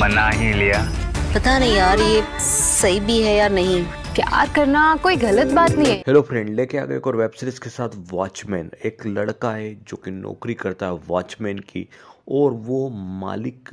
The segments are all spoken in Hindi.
मना ही लिया पता नहीं यार ये सही भी है या नहीं प्यार करना कोई गलत बात नहीं है हेलो फ्रेंड लेके आ गए एक और वेब सीरीज के साथ वॉचमैन एक लड़का है जो कि नौकरी करता है वॉचमैन की और वो मालिक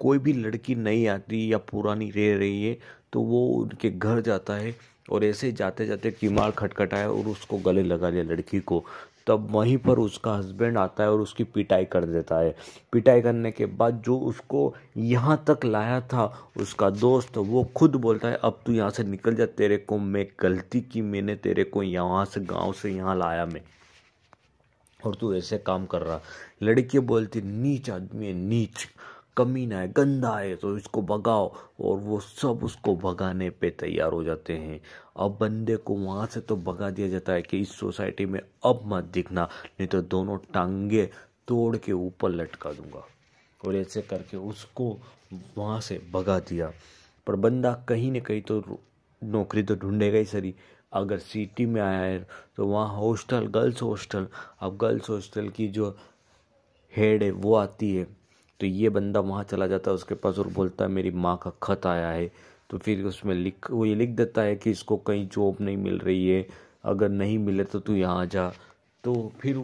कोई भी लड़की नहीं आती या पुरानी रह रही है तो वो उनके घर जाता है और ऐसे जाते जाते कीमार खटखटाया और उसको गले लगा लिया लड़की को तब वहीं पर उसका हस्बैंड आता है और उसकी पिटाई कर देता है पिटाई करने के बाद जो उसको यहाँ तक लाया था उसका दोस्त वो खुद बोलता है अब तू यहाँ से निकल जा तेरे को मैं गलती की मैंने तेरे को यहाँ से गाँव से यहाँ लाया मैं और तू ऐसे काम कर रहा लड़की बोलती नीच आदमी है नीच कमीना है गंदा है तो इसको भगाओ और वो सब उसको भगाने पे तैयार हो जाते हैं अब बंदे को वहाँ से तो भगा दिया जाता है कि इस सोसाइटी में अब मत दिखना नहीं तो दोनों टांगे तोड़ के ऊपर लटका दूंगा और ऐसे करके उसको वहाँ से भगा दिया पर बंदा कहीं ना कहीं तो नौकरी तो ढूंढेगा ही सरी अगर सिटी में आया है तो वहाँ हॉस्टल गर्ल्स हॉस्टल अब गर्ल्स हॉस्टल की जो हेड है वो आती है तो ये बंदा वहाँ चला जाता है उसके पास और बोलता है मेरी माँ का खत आया है तो फिर उसमें लिख वो ये लिख देता है कि इसको कहीं जॉब नहीं मिल रही है अगर नहीं मिले तो तू यहाँ जा तो फिर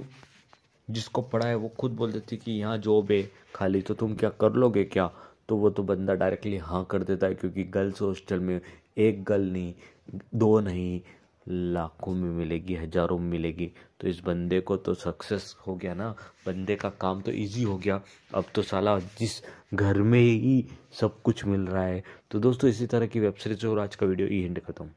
जिसको पढ़ा है वो खुद बोल देती कि यहाँ जॉब है खाली तो तुम क्या कर लोगे क्या तो वो तो बंदा डायरेक्टली हाँ कर देता है क्योंकि गर्ल्स हॉस्टल में एक गर्ल नहीं दो नहीं लाखों में मिलेगी हजारों में मिलेगी तो इस बंदे को तो सक्सेस हो गया ना बंदे का काम तो इजी हो गया अब तो साला जिस घर में ही सब कुछ मिल रहा है तो दोस्तों इसी तरह की वेब सीरीज और आज का वीडियो ये एंड करता हूँ